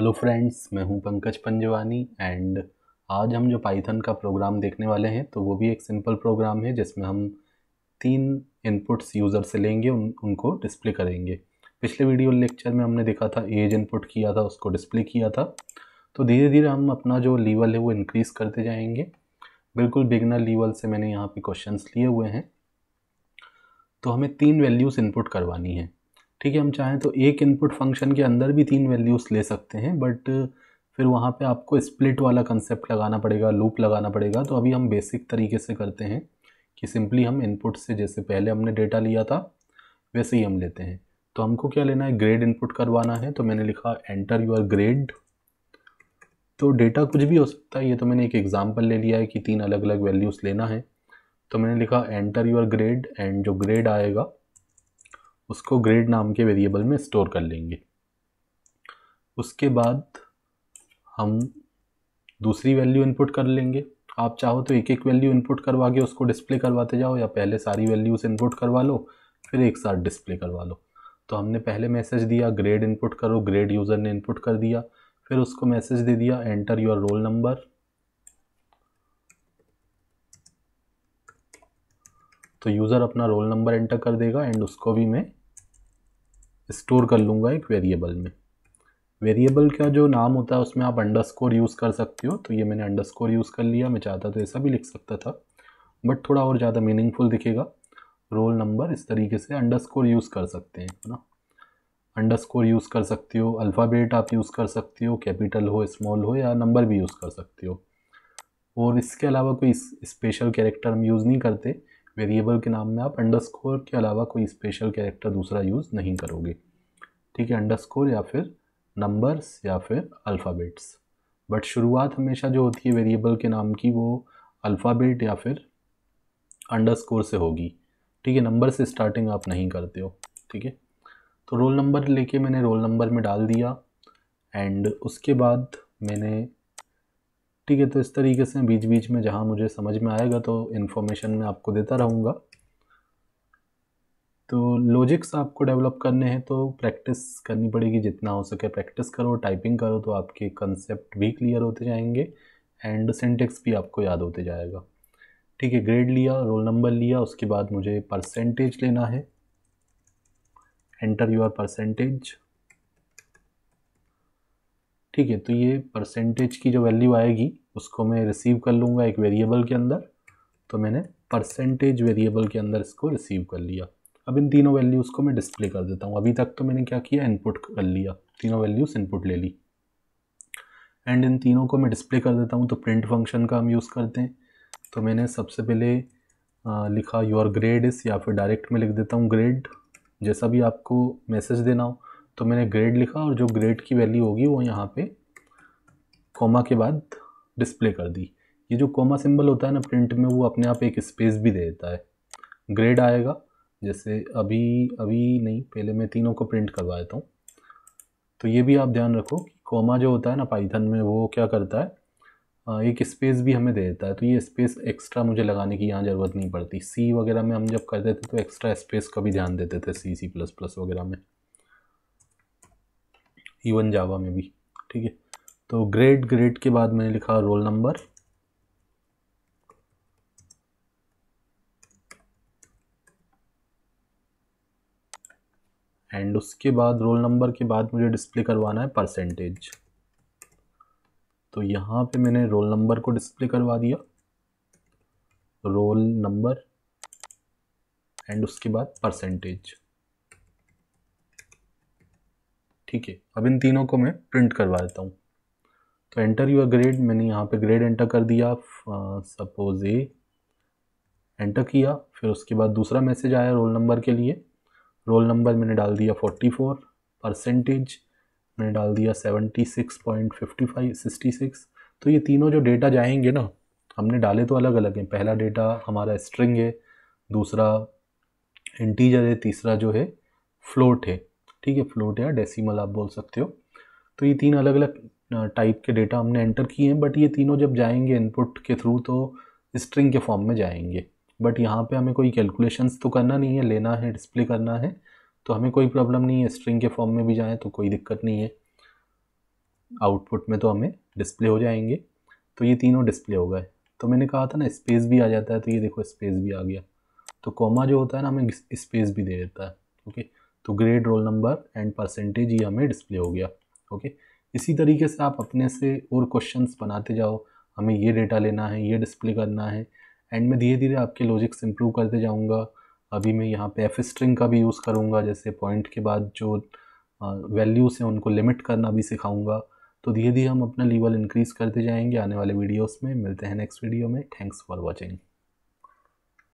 Hello friends मैं हूं Pankaj Panjwani and आज हम जो पाइथन का प्रोग्राम देखने वाले हैं तो वो भी एक सिंपल प्रोग्राम है जिसमें हम तीन इनपुट्स यूज़र से लेंगे उन उनको डिस्प्ले करेंगे पिछले वीडियो लेक्चर में हमने देखा था एज इनपुट किया था उसको डिस्प्ले किया था तो धीरे धीरे हम अपना जो लेवल है वो इनक्रीज़ करते जाएंगे बिल्कुल बिगनर लेवल से मैंने यहाँ पे क्वेश्चंस लिए हुए हैं तो हमें तीन वैल्यूज़ इनपुट करवानी है ठीक है हम चाहें तो एक इनपुट फंक्शन के अंदर भी तीन वैल्यूज़ ले सकते हैं बट फिर वहाँ पे आपको स्प्लिट वाला कंसेप्ट लगाना पड़ेगा लूप लगाना पड़ेगा तो अभी हम बेसिक तरीके से करते हैं कि सिंपली हम इनपुट से जैसे पहले हमने डेटा लिया था वैसे ही हम लेते हैं तो हमको क्या लेना है ग्रेड इनपुट करवाना है तो मैंने लिखा एंटर यूर ग्रेड तो डेटा कुछ भी हो सकता है ये तो मैंने एक एग्ज़ाम्पल ले लिया है कि तीन अलग अलग वैल्यूज़ लेना है तो मैंने लिखा एंटर यूर ग्रेड एंड जो ग्रेड आएगा उसको ग्रेड नाम के वेरिएबल में स्टोर कर लेंगे उसके बाद हम दूसरी वैल्यू इनपुट कर लेंगे आप चाहो तो एक एक वैल्यू इनपुट करवा के उसको डिस्प्ले करवाते जाओ या पहले सारी वैल्यूज इनपुट करवा लो फिर एक साथ डिस्प्ले करवा लो तो हमने पहले मैसेज दिया ग्रेड इनपुट करो ग्रेड यूज़र ने इनपुट कर दिया फिर उसको मैसेज दे दिया एंटर योर रोल नंबर तो यूज़र अपना रोल नंबर एंटर कर देगा एंड उसको भी मैं स्टोर कर लूँगा एक वेरिएबल में वेरिएबल का जो नाम होता है उसमें आप अंडरस्कोर यूज़ कर सकते हो तो ये मैंने अंडरस्कोर यूज़ कर लिया मैं चाहता तो ऐसा भी लिख सकता था बट थोड़ा और ज़्यादा मीनिंगफुल दिखेगा रोल नंबर इस तरीके से अंडरस्कोर यूज़ कर सकते हैं है ना अंडरस्कोर यूज़ कर सकते हो अल्फ़ाबेट आप यूज़ कर सकते हो कैपिटल हो स्मॉल हो या नंबर भी यूज़ कर सकते हो और इसके अलावा कोई स्पेशल कैरेक्टर हम यूज़ नहीं करते वेरिएबल के नाम में आप अंडरस्कोर के अलावा कोई स्पेशल कैरेक्टर दूसरा यूज़ नहीं करोगे ठीक है अंडरस्कोर या फिर नंबर्स या फिर अल्फ़ाबेट्स बट शुरुआत हमेशा जो होती है वेरिएबल के नाम की वो अल्फ़ाबेट या फिर अंडरस्कोर से होगी ठीक है नंबर से स्टार्टिंग आप नहीं करते हो ठीक है तो रोल नंबर लेके मैंने रोल नंबर में डाल दिया एंड उसके बाद मैंने ठीक है तो इस तरीके से बीच बीच में जहाँ मुझे समझ में आएगा तो इन्फॉर्मेशन मैं आपको देता रहूँगा तो लॉजिक्स आपको डेवलप करने हैं तो प्रैक्टिस करनी पड़ेगी जितना हो सके प्रैक्टिस करो टाइपिंग करो तो आपके कंसेप्ट भी क्लियर होते जाएंगे एंड सेंटेक्स भी आपको याद होते जाएगा ठीक है ग्रेड लिया रोल नंबर लिया उसके बाद मुझे परसेंटेज लेना है एंटर योर परसेंटेज ठीक है तो ये परसेंटेज की जो वैल्यू आएगी उसको मैं रिसीव कर लूँगा एक वेरिएबल के अंदर तो मैंने परसेंटेज वेरिएबल के अंदर इसको रिसीव कर लिया अब इन तीनों वैल्यूज़ को मैं डिस्प्ले कर देता हूँ अभी तक तो मैंने क्या किया इनपुट कर लिया तीनों वैल्यूज़ इनपुट ले ली एंड इन तीनों को मैं डिस्प्ले कर देता हूँ तो प्रिंट फंक्शन का हम यूज़ करते हैं तो मैंने सबसे पहले लिखा योर ग्रेड इस या फिर डायरेक्ट में लिख देता हूँ ग्रेड जैसा भी आपको मैसेज देना हो तो मैंने ग्रेड लिखा और जो ग्रेड की वैल्यू होगी वो यहाँ पे कॉमा के बाद डिस्प्ले कर दी ये जो कॉमा सिंबल होता है ना प्रिंट में वो अपने आप एक स्पेस भी दे देता है ग्रेड आएगा जैसे अभी अभी नहीं पहले मैं तीनों को प्रिंट करवा देता हूँ तो ये भी आप ध्यान रखो कि कॉमा जो होता है ना पाइथन में वो क्या करता है एक स्पेस भी हमें दे देता है तो ये स्पेस एक्स्ट्रा मुझे लगाने की यहाँ ज़रूरत नहीं पड़ती सी वगैरह में हम जब करते थे तो एक्स्ट्रा स्पेस का भी ध्यान देते थे सी सी प्लस प्लस वगैरह में इवन e जावा में भी ठीक है तो ग्रेड ग्रेड के बाद मैंने लिखा रोल नंबर एंड उसके बाद रोल नंबर के बाद मुझे डिस्प्ले करवाना है परसेंटेज तो यहां पे मैंने रोल नंबर को डिस्प्ले करवा दिया रोल नंबर एंड उसके बाद परसेंटेज ठीक है अब इन तीनों को मैं प्रिंट करवा देता हूँ तो एंटर यूर ग्रेड मैंने यहाँ पे ग्रेड एंटर कर दिया सपोज ए एंटर किया फिर उसके बाद दूसरा मैसेज आया रोल नंबर के लिए रोल नंबर मैंने डाल दिया फोर्टी फोर परसेंटेज मैंने डाल दिया seventy six point fifty five sixty six तो ये तीनों जो डेटा जाएंगे ना हमने डाले तो अलग अलग हैं पहला डेटा हमारा स्ट्रिंग है दूसरा इंटीजर है तीसरा जो है फ्लोट है ठीक है फ्लोट या डेसिमल आप बोल सकते हो तो ये तीन अलग अलग टाइप के डेटा हमने एंटर किए हैं बट ये तीनों जब जाएंगे इनपुट के थ्रू तो स्ट्रिंग के फॉर्म में जाएंगे बट यहाँ पे हमें कोई कैलकुलेशंस तो करना नहीं है लेना है डिस्प्ले करना है तो हमें कोई प्रॉब्लम नहीं है स्ट्रिंग के फॉर्म में भी जाएँ तो कोई दिक्कत नहीं है आउटपुट में तो हमें डिस्प्ले हो जाएंगे तो ये तीनों डिस्प्ले हो गए तो मैंने कहा था ना स्पेस भी आ जाता है तो ये देखो स्पेस भी आ गया तो कॉमा जो होता है ना हमें स्पेस भी दे देता है ओके okay? तो grade roll number and percentage ये हमें डिस्प्ले हो गया ओके इसी तरीके से आप अपने से और क्वेश्चंस बनाते जाओ हमें ये डेटा लेना है ये डिस्प्ले करना है एंड मैं धीरे धीरे आपके लॉजिक्स इंप्रूव करते जाऊँगा अभी मैं यहाँ पर एफ स्ट्रिंग का भी यूज़ करूँगा जैसे पॉइंट के बाद जो वैल्यूज़ हैं उनको लिमिट करना भी सिखाऊँगा तो धीरे धीरे हम अपना लेवल इंक्रीज़ करते जाएंगे आने वाले वीडियोस में मिलते हैं नेक्स्ट वीडियो में थैंक्स फॉर वॉचिंग